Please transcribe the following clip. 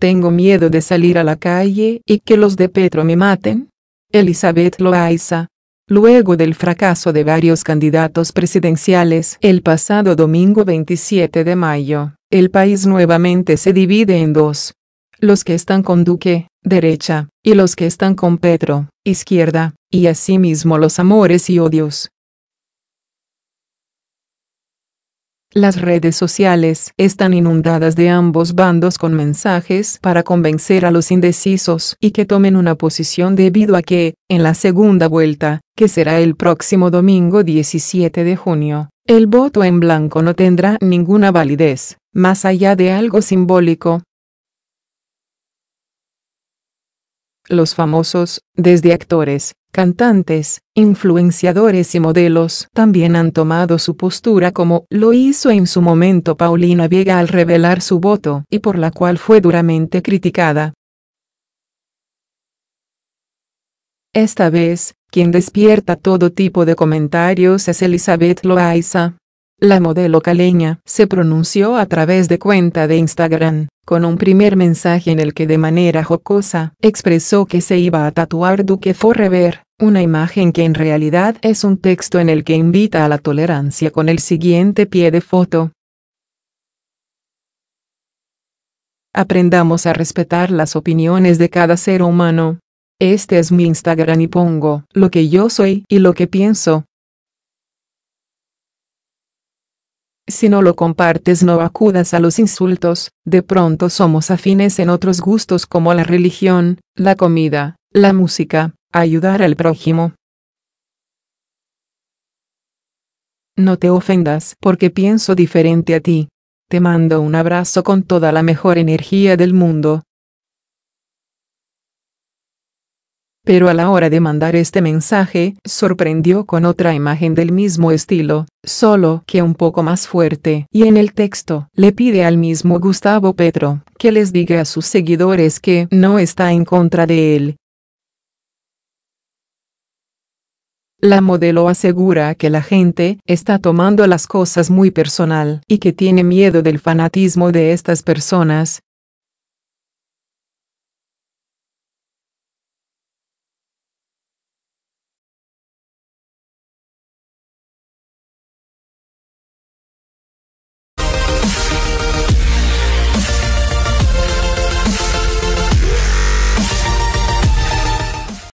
Tengo miedo de salir a la calle y que los de Petro me maten. Elizabeth Loaiza. Luego del fracaso de varios candidatos presidenciales el pasado domingo 27 de mayo, el país nuevamente se divide en dos. Los que están con Duque, derecha, y los que están con Petro, izquierda, y asimismo los amores y odios, Las redes sociales están inundadas de ambos bandos con mensajes para convencer a los indecisos y que tomen una posición debido a que, en la segunda vuelta, que será el próximo domingo 17 de junio, el voto en blanco no tendrá ninguna validez, más allá de algo simbólico, los famosos, desde actores, cantantes, influenciadores y modelos también han tomado su postura como lo hizo en su momento Paulina Viega al revelar su voto y por la cual fue duramente criticada. Esta vez, quien despierta todo tipo de comentarios es Elizabeth Loaiza, la modelo caleña se pronunció a través de cuenta de Instagram, con un primer mensaje en el que de manera jocosa expresó que se iba a tatuar Duque Forrever, una imagen que en realidad es un texto en el que invita a la tolerancia con el siguiente pie de foto. Aprendamos a respetar las opiniones de cada ser humano. Este es mi Instagram y pongo lo que yo soy y lo que pienso. Si no lo compartes no acudas a los insultos, de pronto somos afines en otros gustos como la religión, la comida, la música, ayudar al prójimo. No te ofendas porque pienso diferente a ti. Te mando un abrazo con toda la mejor energía del mundo, pero a la hora de mandar este mensaje, sorprendió con otra imagen del mismo estilo, solo que un poco más fuerte. Y en el texto, le pide al mismo Gustavo Petro, que les diga a sus seguidores que no está en contra de él, La modelo asegura que la gente está tomando las cosas muy personal y que tiene miedo del fanatismo de estas personas,